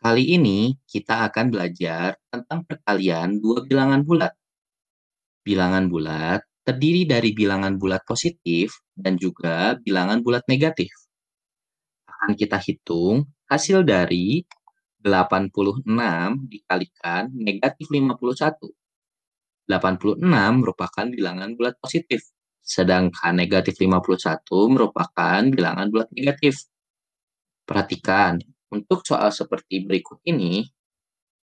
Kali ini kita akan belajar tentang perkalian dua bilangan bulat. Bilangan bulat terdiri dari bilangan bulat positif dan juga bilangan bulat negatif. Akan kita hitung hasil dari 86 dikalikan negatif 51. 86 merupakan bilangan bulat positif, sedangkan negatif 51 merupakan bilangan bulat negatif. Perhatikan, untuk soal seperti berikut ini,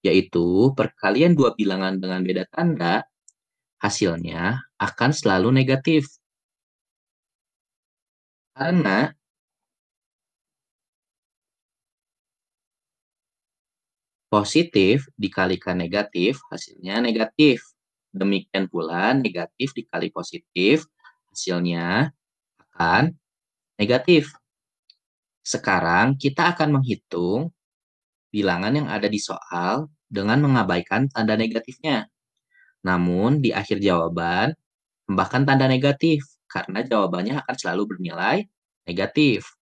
yaitu perkalian dua bilangan dengan beda tanda, hasilnya akan selalu negatif. Karena positif dikalikan negatif, hasilnya negatif. Demikian pula negatif dikali positif, hasilnya akan negatif. Sekarang kita akan menghitung bilangan yang ada di soal dengan mengabaikan tanda negatifnya. Namun di akhir jawaban, tambahkan tanda negatif karena jawabannya akan selalu bernilai negatif.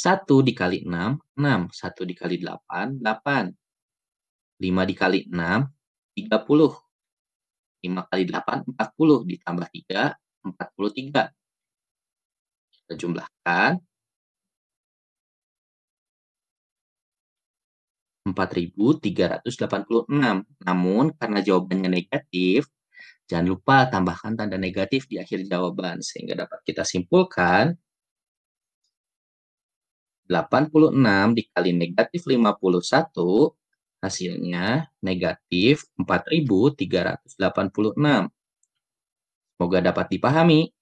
1 dikali 6, 6. 1 dikali 8, 8. 5 dikali 6, 30. 5 kali 8, 40. Ditambah 3, 43. Kita jumlahkan. 4.386. Namun karena jawabannya negatif, jangan lupa tambahkan tanda negatif di akhir jawaban sehingga dapat kita simpulkan 86 dikali negatif 51 hasilnya negatif 4.386. Semoga dapat dipahami.